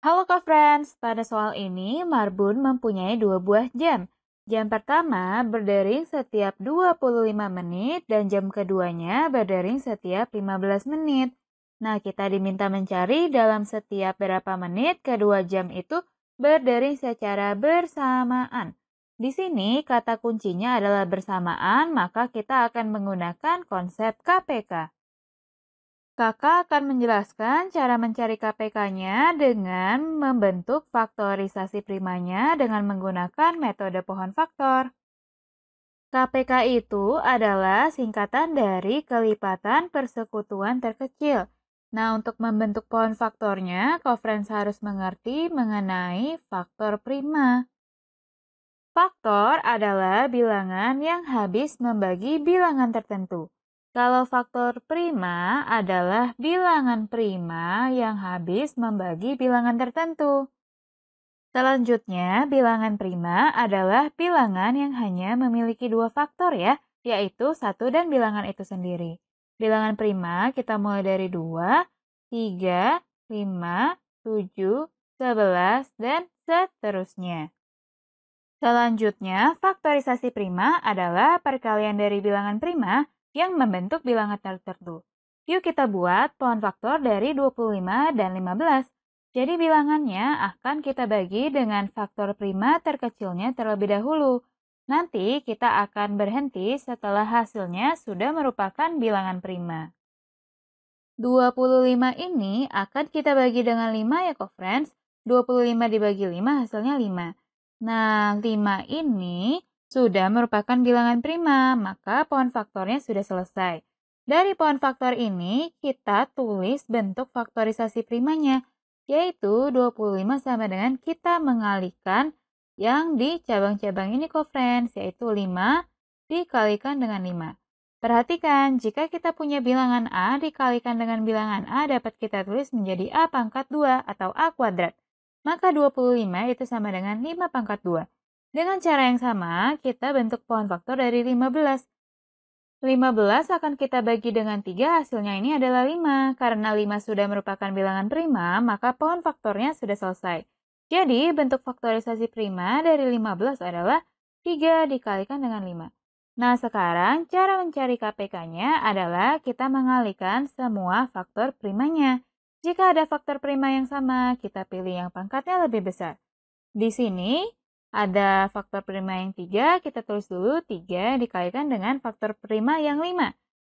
Halo Kak Friends, pada soal ini Marbun mempunyai dua buah jam. Jam pertama berdering setiap 25 menit dan jam keduanya berdering setiap 15 menit. Nah, kita diminta mencari dalam setiap berapa menit kedua jam itu berdering secara bersamaan. Di sini kata kuncinya adalah bersamaan, maka kita akan menggunakan konsep KPK. Kakak akan menjelaskan cara mencari KPK-nya dengan membentuk faktorisasi primanya dengan menggunakan metode pohon faktor. KPK itu adalah singkatan dari kelipatan persekutuan terkecil. Nah, untuk membentuk pohon faktornya, Kofrens harus mengerti mengenai faktor prima. Faktor adalah bilangan yang habis membagi bilangan tertentu. Kalau faktor prima adalah bilangan prima yang habis membagi bilangan tertentu. Selanjutnya, bilangan prima adalah bilangan yang hanya memiliki dua faktor ya, yaitu satu dan bilangan itu sendiri. Bilangan prima kita mulai dari 2, 3, 5, 7, 11, dan seterusnya. Selanjutnya, faktorisasi prima adalah perkalian dari bilangan prima yang membentuk bilangan tertentu. Yuk kita buat pohon faktor dari 25 dan 15. Jadi bilangannya akan kita bagi dengan faktor prima terkecilnya terlebih dahulu. Nanti kita akan berhenti setelah hasilnya sudah merupakan bilangan prima. 25 ini akan kita bagi dengan 5 ya kok friends 25 dibagi 5 hasilnya 5. Nah, 5 ini sudah merupakan bilangan prima, maka pohon faktornya sudah selesai. Dari pohon faktor ini, kita tulis bentuk faktorisasi primanya, yaitu 25 sama dengan kita mengalihkan yang di cabang-cabang ini kofrens, yaitu 5 dikalikan dengan 5. Perhatikan, jika kita punya bilangan A dikalikan dengan bilangan A dapat kita tulis menjadi A pangkat 2 atau A kuadrat. Maka 25 itu sama dengan 5 pangkat 2. Dengan cara yang sama, kita bentuk pohon faktor dari 15. 15 akan kita bagi dengan 3, hasilnya ini adalah 5. Karena 5 sudah merupakan bilangan prima, maka pohon faktornya sudah selesai. Jadi, bentuk faktorisasi prima dari 15 adalah 3 dikalikan dengan 5. Nah, sekarang cara mencari KPK-nya adalah kita mengalihkan semua faktor primanya. Jika ada faktor prima yang sama, kita pilih yang pangkatnya lebih besar. Di sini, ada faktor prima yang 3, kita tulis dulu 3 dikalikan dengan faktor prima yang 5.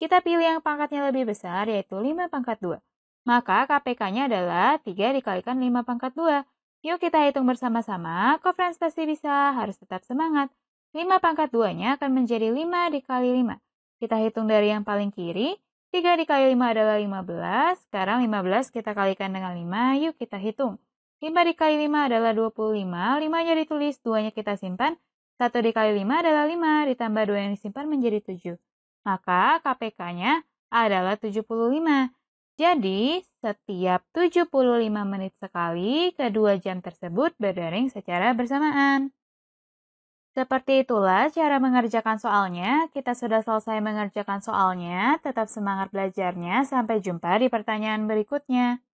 Kita pilih yang pangkatnya lebih besar, yaitu 5 pangkat 2. Maka KPK-nya adalah 3 dikalikan 5 pangkat 2. Yuk kita hitung bersama-sama, konferensi pasti bisa, harus tetap semangat. 5 pangkat 2-nya akan menjadi 5 dikali 5. Kita hitung dari yang paling kiri, 3 dikali 5 adalah 15, sekarang 15 kita kalikan dengan 5, yuk kita hitung. 5 dikali 5 adalah 25, 5-nya ditulis, 2-nya kita simpan, 1 dikali 5 adalah 5, ditambah 2 yang disimpan menjadi 7. Maka KPK-nya adalah 75. Jadi, setiap 75 menit sekali, kedua jam tersebut berdering secara bersamaan. Seperti itulah cara mengerjakan soalnya. Kita sudah selesai mengerjakan soalnya, tetap semangat belajarnya. Sampai jumpa di pertanyaan berikutnya.